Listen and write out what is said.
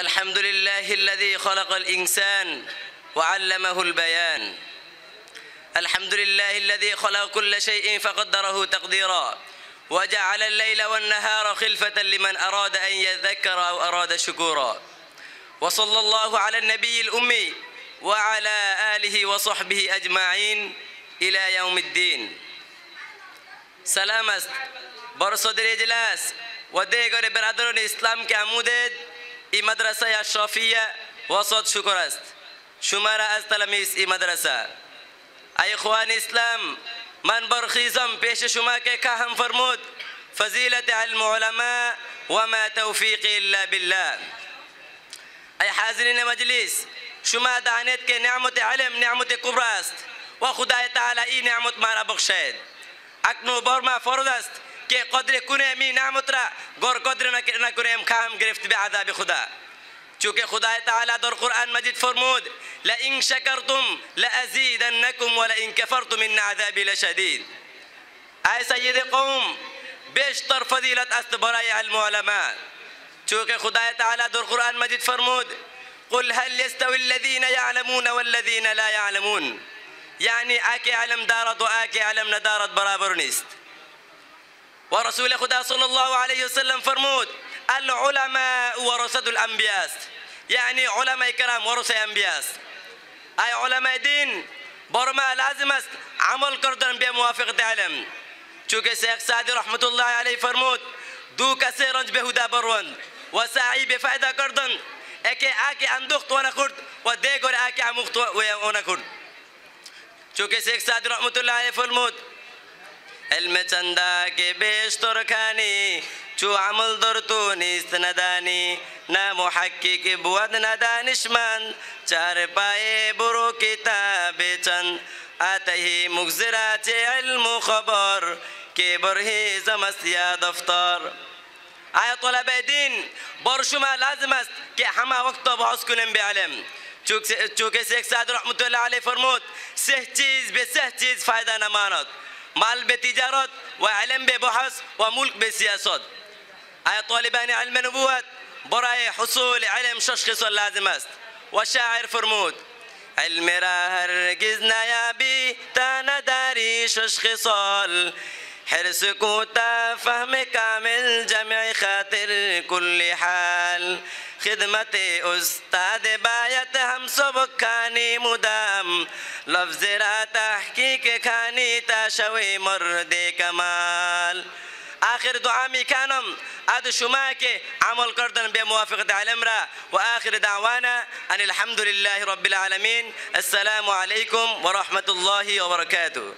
الحمد لله الذي خلق الإنسان وعلمه البيان الحمد لله الذي خلق كل شيء فقدره تقديرا وجعل الليل والنهار خلفة لمن أراد أن يذكر أو أراد شكورا وصلى الله على النبي الأمي وعلى آله وصحبه أجمعين إلى يوم الدين سلام برصد الإجلاس اجلاس و الإسلام برادران اسلام ای مدرسه اشرافیه وسط شکر است شما را از تلمیس ای مدرسه ای خوان اسلام من برخیزم پیش شما که که هم فرمود فضیلت علم علماء و ما توفیقی الا بالله ای حاضرین مجلس شما دانید که نعمت علم نعمت کبر است و خدای تعالی این نعمت ما بخشید اکنو بار ما فرد است كي قدر کنه می نعمت را گر قدر نکنه خام گرفت به عذاب خدا چونك خدا تعالى در قرآن مجد فرمود لئن شكرتم لأزيدنكم ولئن كفرتم من عذاب لشديد اي سيد قوم بشتر فضیلت است برای علم و علما چونکه خدای در قرآن مجد فرمود قل هل يستوي الذين يعلمون والذين لا يعلمون يعني اكي علم دارت و اكي علم ندارت برابر نيست ورسول خدا صلى الله عليه وسلم فرمود العلماء ورثة الأنبياء يعني علماء كرام ورثة الأنبياء أي علماء دين برما لازم عمل كردن بموافق تعلم چونك سيخ سعد رحمة الله عليه فرمود دو کسی بهدا برون وسعي بفائدة كردن اكي اكي اندخت وانا اکی آکی اكي و نخورد و دیگر آکی اموخت و نخورد چونکه شیخ سعدی رحمت الله عليه فرمود علم چندا کے بیش ترکانی چو عمل در تو نیست ندانی نه محقق بود نه دانشمند چار پای برو کتاب چند آتهی مغزرات علم و خبر که بره زمسیا دفتر آیا طلب دین بر شما لازم است که همه وقت بحث کنیم به علم چون که سعد رحمت الله علیه فرمود سه چیز به سه چیز فایده نماند مال بتجارت وعلم ببحث وملك بسياسات أي طالبان علم نبوة براي حصول علم شخص لازم است والشاعر فرمود علم را هرگز نیابی تا نداری شش خصال کو تا فهم کامل جمع خاطر کل حال خدمت استاد باید هم سبکانی مدام لفظ را تحقیق کانی تا شوی مرد کمال آخر دعا کنم اد شما که عمل کردن به موافق علم را و آخر دعوانا ان الحمد لله رب العالمین السلام علیکم و رحمت الله و برکاته